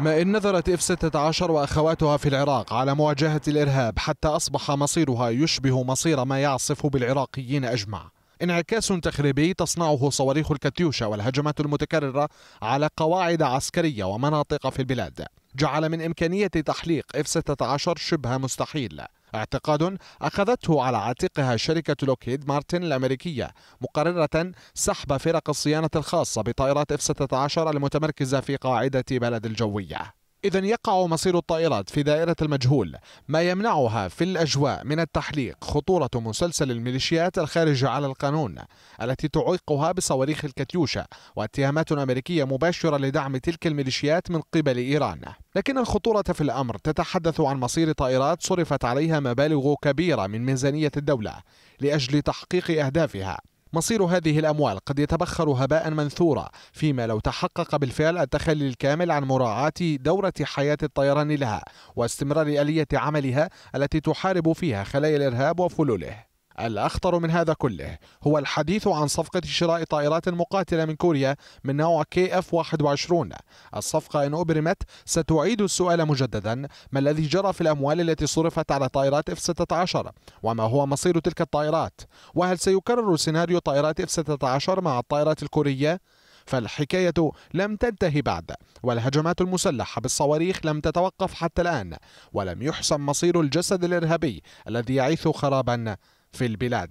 ما إن نذرت اف 16 واخواتها في العراق على مواجهه الارهاب حتى اصبح مصيرها يشبه مصير ما يعصف بالعراقيين اجمع. انعكاس تخريبي تصنعه صواريخ الكاتيوشا والهجمات المتكرره على قواعد عسكريه ومناطق في البلاد. جعل من إمكانية تحليق F-16 شبه مستحيل اعتقاد أخذته على عاتقها شركة لوكهيد مارتن الأمريكية مقررة سحب فرق الصيانة الخاصة بطائرات F-16 المتمركزة في قاعدة بلد الجوية إذا يقع مصير الطائرات في دائرة المجهول ما يمنعها في الأجواء من التحليق خطورة مسلسل الميليشيات الخارجة على القانون التي تعيقها بصواريخ الكاتيوشا واتهامات أمريكية مباشرة لدعم تلك الميليشيات من قبل إيران لكن الخطورة في الأمر تتحدث عن مصير طائرات صرفت عليها مبالغ كبيرة من ميزانية الدولة لأجل تحقيق أهدافها مصير هذه الأموال قد يتبخر هباء منثورا فيما لو تحقق بالفعل التخلي الكامل عن مراعاة دورة حياة الطيران لها واستمرار آلية عملها التي تحارب فيها خلايا الإرهاب وفلوله الأخطر من هذا كله هو الحديث عن صفقة شراء طائرات مقاتلة من كوريا من نوع كي اف 21 الصفقة إن أبرمت ستعيد السؤال مجددا ما الذي جرى في الأموال التي صرفت على طائرات اف 16 وما هو مصير تلك الطائرات وهل سيكرر سيناريو طائرات اف 16 مع الطائرات الكورية فالحكاية لم تنتهي بعد والهجمات المسلحة بالصواريخ لم تتوقف حتى الآن ولم يحسم مصير الجسد الإرهابي الذي يعيث خرابا في البلاد